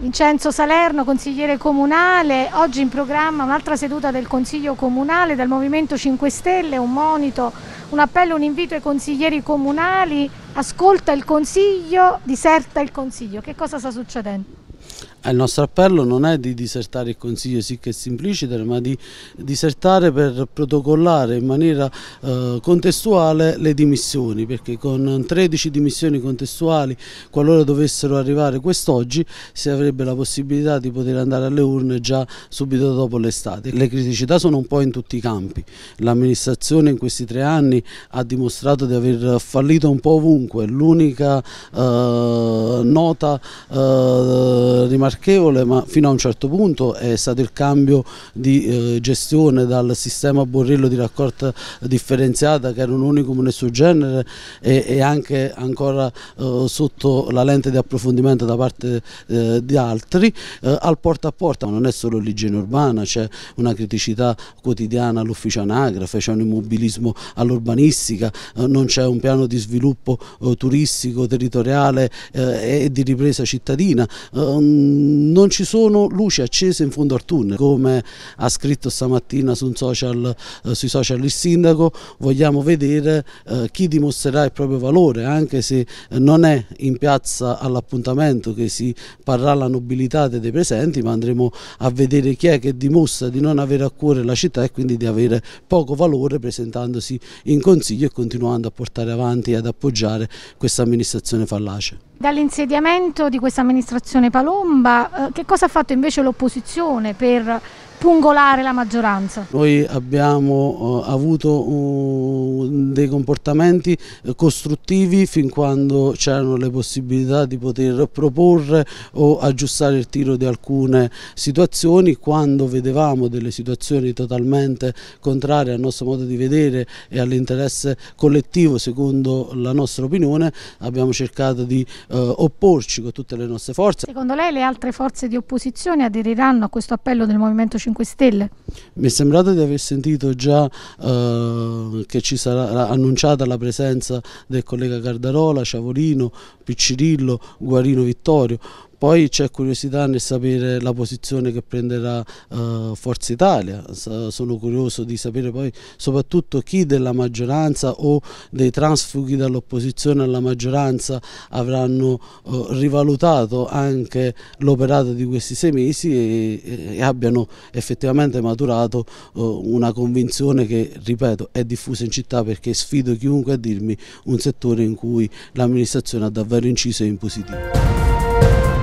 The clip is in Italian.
Vincenzo Salerno, consigliere comunale, oggi in programma un'altra seduta del Consiglio Comunale del Movimento 5 Stelle, un monito, un appello, un invito ai consiglieri comunali, ascolta il Consiglio, diserta il Consiglio. Che cosa sta succedendo? Il nostro appello non è di disertare il Consiglio sic e simpliciter, ma di disertare per protocollare in maniera eh, contestuale le dimissioni, perché con 13 dimissioni contestuali, qualora dovessero arrivare quest'oggi, si avrebbe la possibilità di poter andare alle urne già subito dopo l'estate. Le criticità sono un po' in tutti i campi. L'amministrazione in questi tre anni ha dimostrato di aver fallito un po' ovunque. L'unica eh, nota eh, rimasta rimarchevole ma fino a un certo punto è stato il cambio di eh, gestione dal sistema Borrillo di raccolta differenziata che era un unicum nel suo genere e, e anche ancora eh, sotto la lente di approfondimento da parte eh, di altri eh, al porta a porta ma non è solo l'igiene urbana c'è una criticità quotidiana all'ufficio anagrafe c'è un immobilismo all'urbanistica eh, non c'è un piano di sviluppo eh, turistico territoriale e di ripresa cittadina um, non ci sono luci accese in fondo al tunnel, come ha scritto stamattina social, eh, sui social il sindaco, vogliamo vedere eh, chi dimostrerà il proprio valore, anche se eh, non è in piazza all'appuntamento che si parrà la nobilità dei presenti, ma andremo a vedere chi è che dimostra di non avere a cuore la città e quindi di avere poco valore presentandosi in consiglio e continuando a portare avanti e ad appoggiare questa amministrazione fallace. Dall'insediamento di questa amministrazione Palomba, eh, che cosa ha fatto invece l'opposizione per pungolare la maggioranza? Noi abbiamo eh, avuto un, dei comportamenti eh, costruttivi fin quando c'erano le possibilità di poter proporre o aggiustare il tiro di alcune situazioni, quando vedevamo delle situazioni totalmente contrarie al nostro modo di vedere e all'interesse collettivo secondo la nostra opinione abbiamo cercato di eh, opporci con tutte le nostre forze. Secondo lei le altre forze di opposizione aderiranno a questo appello del Movimento 5 Stelle? Mi è sembrato di aver sentito già eh, che ci sarà annunciata la presenza del collega Cardarola, Ciavolino, Piccirillo, Guarino Vittorio, poi c'è curiosità nel sapere la posizione che prenderà eh, Forza Italia, S sono curioso di sapere poi soprattutto chi della maggioranza o dei transfughi dall'opposizione alla maggioranza avranno eh, rivalutato anche l'operato di questi sei mesi e, e abbiano effettivamente maturato eh, una convinzione che, ripeto, è diffusa in città perché sfido chiunque a dirmi un settore in cui l'amministrazione ha davvero inciso in positivo.